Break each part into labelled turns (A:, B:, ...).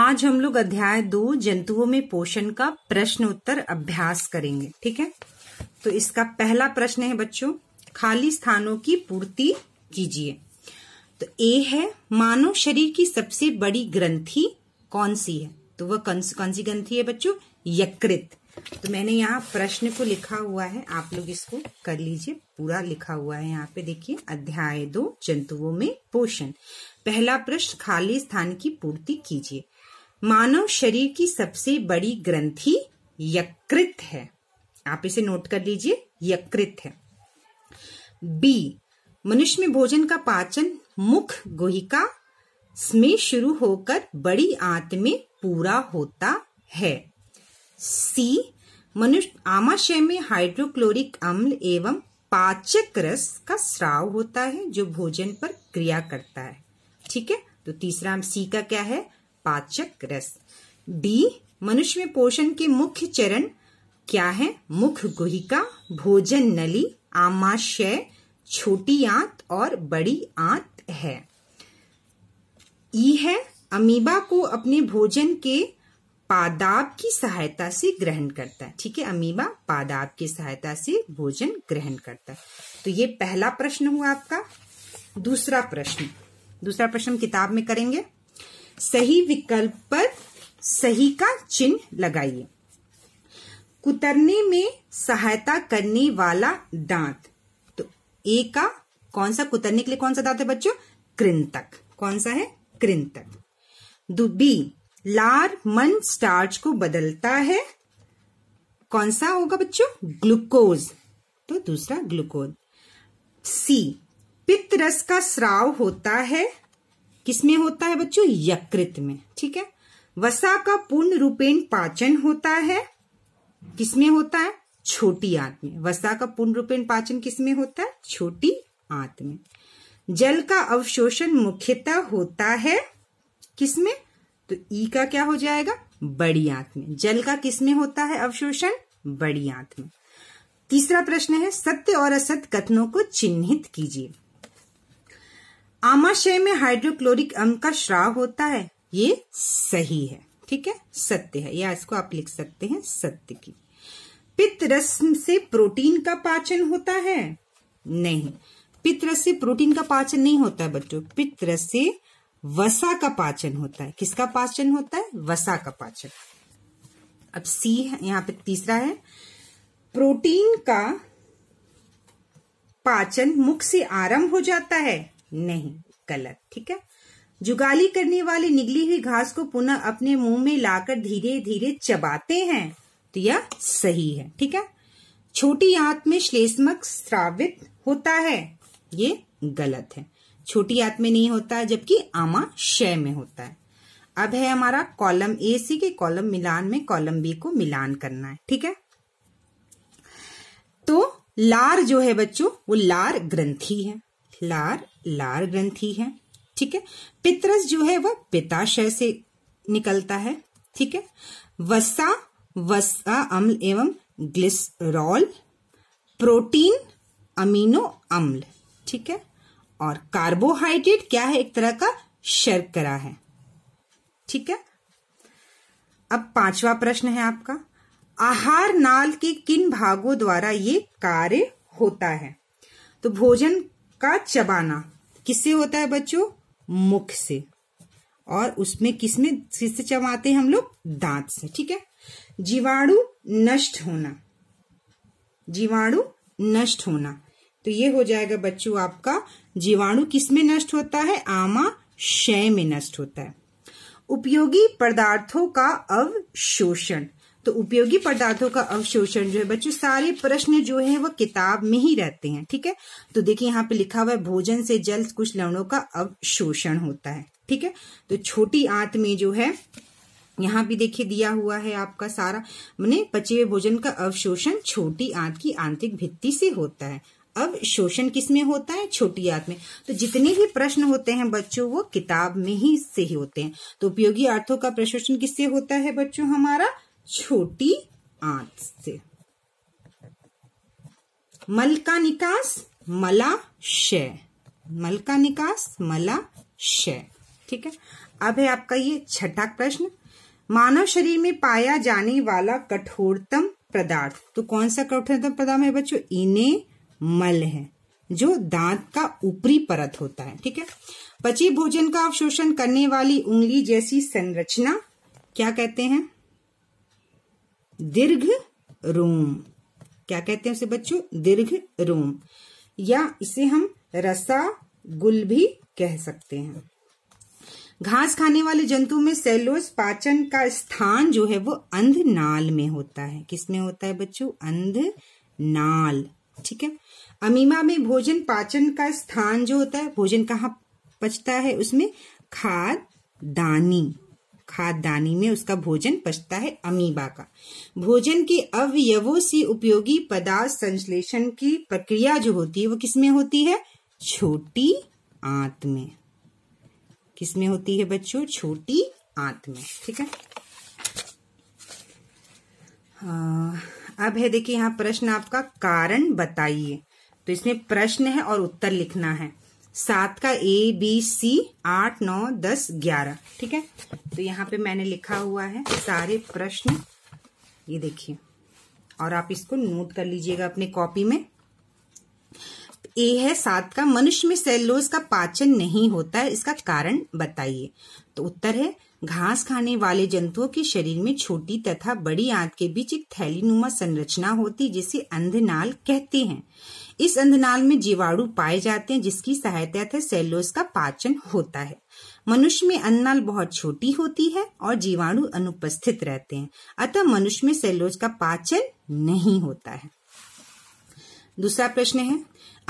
A: आज हम लोग अध्याय दो जंतुओं में पोषण का प्रश्न उत्तर अभ्यास करेंगे ठीक है तो इसका पहला प्रश्न है बच्चों खाली स्थानों की पूर्ति कीजिए तो ए है मानव शरीर की सबसे बड़ी ग्रंथि कौन सी है तो वह कौन कौन सी ग्रंथि है बच्चों यकृत तो मैंने यहाँ प्रश्न को लिखा हुआ है आप लोग इसको कर लीजिए पूरा लिखा हुआ है यहाँ पे देखिए अध्याय दो जंतुओं में पोषण पहला प्रश्न खाली स्थान की पूर्ति कीजिए मानव शरीर की सबसे बड़ी ग्रंथि यकृत है आप इसे नोट कर लीजिए यकृत है बी मनुष्य में भोजन का पाचन मुख गुहिका में शुरू होकर बड़ी आंत में पूरा होता है सी मनुष्य आमाशय में हाइड्रोक्लोरिक अम्ल एवं पाचक रस का स्राव होता है जो भोजन पर क्रिया करता है ठीक है तो तीसरा हम सी का क्या है पाचक रस डी मनुष्य में पोषण के मुख्य चरण क्या है मुख गुहिका भोजन नली आमाशय छोटी आंत और बड़ी आंत है ई है अमीबा को अपने भोजन के पादाब की सहायता से ग्रहण करता है ठीक है अमीबा पादाब की सहायता से भोजन ग्रहण करता है तो ये पहला प्रश्न हुआ आपका दूसरा प्रश्न दूसरा प्रश्न हम किताब में करेंगे सही विकल्प पर सही का चिन्ह लगाइए कुतरने में सहायता करने वाला दांत तो ए का कौन सा कुतरने के लिए कौन सा दांत है बच्चों कृंतक कौन सा है कृंतक बी लार मन स्टार्च को बदलता है कौन सा होगा बच्चों ग्लूकोज तो दूसरा ग्लूकोज सी पित्त रस का स्राव होता है किसमें होता है बच्चों यकृत में ठीक है वसा का पूर्ण रूपेण पाचन होता है किसमें होता है छोटी आंत में वसा का पूर्ण रूपेण पाचन किसमें होता है छोटी आंत में जल का अवशोषण मुख्यतः होता है किसमें तो ई का क्या हो जाएगा बड़ी आंत में जल का किसमें होता है अवशोषण बड़ी आंत में तीसरा प्रश्न है सत्य और असत्य कथनों को चिन्हित कीजिए आमाशय में हाइड्रोक्लोरिक अम्ल का श्राव होता है ये सही है ठीक है सत्य है या इसको आप लिख सकते हैं सत्य की पित्त रस से प्रोटीन का पाचन होता है नहीं पित्त रस से प्रोटीन का पाचन नहीं होता है बच्चों पित्त रस से वसा का पाचन होता है किसका पाचन होता है वसा का पाचन अब सी यहां पे तीसरा है प्रोटीन का पाचन मुख से आरंभ हो जाता है नहीं गलत ठीक है जुगाली करने वाले निगली हुई घास को पुनः अपने मुंह में लाकर धीरे धीरे चबाते हैं तो यह सही है ठीक है छोटी आंत में श्लेष्मक श्रावित होता है ये गलत है छोटी आंत में नहीं होता है जबकि आमा शय में होता है अब है हमारा कॉलम ए सी के कॉलम मिलान में कॉलम बी को मिलान करना है ठीक है तो लार जो है बच्चों वो लार ग्रंथी है लार लार ग्रंथि है ठीक है पितरस जो है वह पिताशय से निकलता है ठीक है वसा वसा अम्ल एवं ग्लिसरॉल प्रोटीन अमीनो अम्ल ठीक है और कार्बोहाइड्रेट क्या है एक तरह का शर्करा है ठीक है अब पांचवा प्रश्न है आपका आहार नाल के किन भागों द्वारा ये कार्य होता है तो भोजन का चबाना किससे होता है बच्चों मुख से और उसमें किसमें किससे चबाते हैं हम लोग दांत से ठीक है जीवाणु नष्ट होना जीवाणु नष्ट होना तो ये हो जाएगा बच्चों आपका जीवाणु किसमें नष्ट होता है आमा शय में नष्ट होता है उपयोगी पदार्थों का अवशोषण तो उपयोगी पदार्थों का अवशोषण जो है बच्चों सारे प्रश्न जो है वो किताब में ही रहते हैं ठीक है तो देखिए यहाँ पे लिखा हुआ है भोजन से जल कुछ लवणों का अवशोषण होता है ठीक है तो छोटी आंत में जो है यहाँ भी देखिए दिया हुआ है आपका सारा मैंने पचे हुए भोजन का अवशोषण छोटी आंत की आंतरिक भित्ति से होता है अब शोषण किसमें होता है छोटी आंत में तो जितने भी प्रश्न होते हैं बच्चों वो किताब में ही से ही होते हैं तो उपयोगी अर्थों का प्रशोषण किससे होता है बच्चों हमारा छोटी आंत से मल का निकास मला शय मल का निकास मला शय ठीक है अब है आपका ये छठा प्रश्न मानव शरीर में पाया जाने वाला कठोरतम पदार्थ तो कौन सा कठोरतम पदार्थ है बच्चों इने मल है जो दांत का ऊपरी परत होता है ठीक है पची भोजन का अवशोषण करने वाली उंगली जैसी संरचना क्या कहते हैं दीर्घ रोम क्या कहते हैं उसे बच्चों दीर्घ रोम या इसे हम रसा गुल भी कह सकते हैं घास खाने वाले जंतु में सेलोस पाचन का स्थान जो है वो अंध नाल में होता है किसमें होता है बच्चों अंध नाल ठीक है अमीमा में भोजन पाचन का स्थान जो होता है भोजन कहाँ पचता है उसमें खाद दानी खाद्यानी में उसका भोजन पचता है अमीबा का भोजन के अवयवों से उपयोगी पदार्थ संश्लेषण की प्रक्रिया जो होती है वो किसमें होती है छोटी आंत में किसमें होती है बच्चों छोटी आंत में ठीक है हाँ, अब है देखिए यहाँ प्रश्न आपका कारण बताइए तो इसमें प्रश्न है और उत्तर लिखना है सात का ए बी सी आठ नौ दस ग्यारह ठीक है तो यहाँ पे मैंने लिखा हुआ है सारे प्रश्न ये देखिए और आप इसको नोट कर लीजिएगा अपने कॉपी में ए है सात का मनुष्य में सेलोज का पाचन नहीं होता है इसका कारण बताइए तो उत्तर है घास खाने वाले जंतुओं के शरीर में छोटी तथा बड़ी आंत के बीच एक थैलीनुमा संरचना होती जिसे अंधनाल कहते हैं इस अंधनाल में जीवाणु पाए जाते हैं जिसकी सहायता से सेलोस का पाचन होता है मनुष्य में अन्नाल बहुत छोटी होती है और जीवाणु अनुपस्थित रहते हैं अतः मनुष्य में सेलोज का पाचन नहीं होता है दूसरा प्रश्न है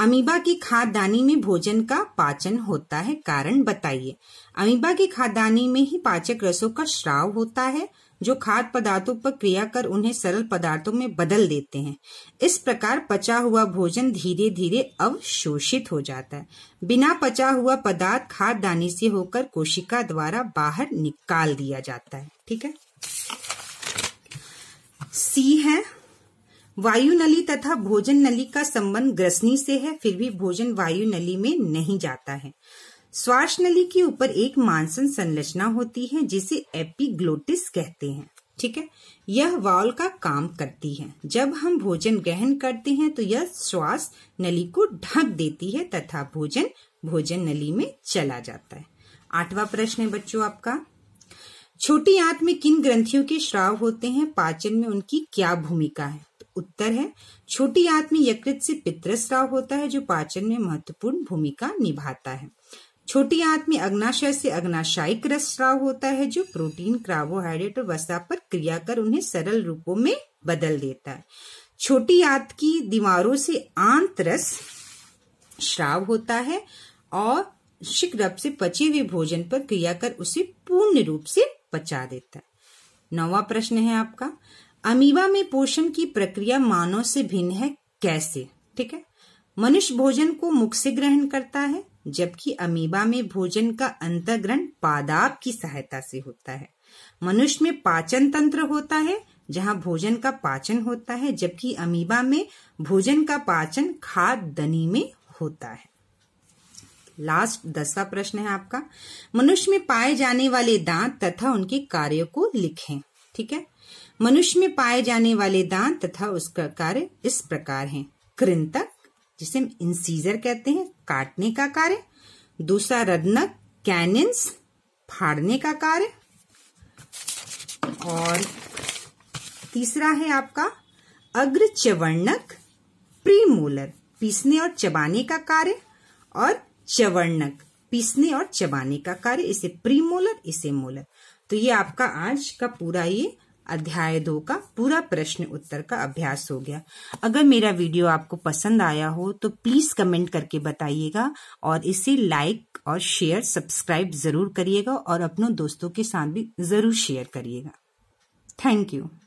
A: अमीबा की खादानी में भोजन का पाचन होता है कारण बताइए अमीबा की खादानी में ही पाचक रसों का श्राव होता है जो खाद्य पदार्थों पर क्रिया कर उन्हें सरल पदार्थों में बदल देते हैं इस प्रकार पचा हुआ भोजन धीरे धीरे अवशोषित हो जाता है बिना पचा हुआ पदार्थ दानी से होकर कोशिका द्वारा बाहर निकाल दिया जाता है ठीक है सी है वायु नली तथा भोजन नली का संबंध ग्रसनी से है फिर भी भोजन वायु नली में नहीं जाता है श्वास नली के ऊपर एक मानसन संरचना होती है जिसे एपिग्लोटिस कहते हैं ठीक है यह वाल का काम करती है जब हम भोजन ग्रहण करते हैं तो यह श्वास नली को ढक देती है तथा भोजन भोजन नली में चला जाता है आठवां प्रश्न है बच्चों आपका छोटी आंत में किन ग्रंथियों के श्राव होते हैं पाचन में उनकी क्या भूमिका है उत्तर है छोटी आंत में यकृत से पित्रस्राव होता है जो पाचन में महत्वपूर्ण भूमिका निभाता है छोटी आंत में अग्नाशय से अग्नाशायिक रस स्राव होता है जो प्रोटीन कार्बोहाइड्रेट और वसा पर क्रिया कर उन्हें सरल रूपों में बदल देता है छोटी आंत की दीवारों से आंत रस श्राव होता है और शिक्रप से पचे हुए भोजन पर क्रिया कर उसे पूर्ण रूप से पचा देता है नौवा प्रश्न है आपका अमीबा में पोषण की प्रक्रिया मानव से भिन्न है कैसे ठीक है मनुष्य भोजन को मुख से ग्रहण करता है जबकि अमीबा में भोजन का अंतग्रहण पादाब की सहायता से होता है मनुष्य में पाचन तंत्र होता है जहां भोजन का पाचन होता है जबकि अमीबा में भोजन का पाचन खाद दनी में होता है लास्ट दसवा प्रश्न है आपका मनुष्य में पाए जाने वाले दांत तथा उनके कार्यो को लिखें ठीक है मनुष्य में पाए जाने वाले दांत तथा उसका कार्य इस प्रकार है कृंतक जिसे हम इंसीजर कहते हैं काटने का कार्य दूसरा रदनक कैनिन्स फाड़ने का कार्य और तीसरा है आपका अग्र चवर्णक प्रीमोलर पीसने और चबाने का कार्य और चवर्णक पीसने और चबाने का कार्य इसे प्रीमोलर इसे मोलर तो ये आपका आज का पूरा ये अध्याय दो का पूरा प्रश्न उत्तर का अभ्यास हो गया अगर मेरा वीडियो आपको पसंद आया हो तो प्लीज कमेंट करके बताइएगा और इसे लाइक और शेयर सब्सक्राइब जरूर करिएगा और अपनों दोस्तों के साथ भी जरूर शेयर करिएगा थैंक यू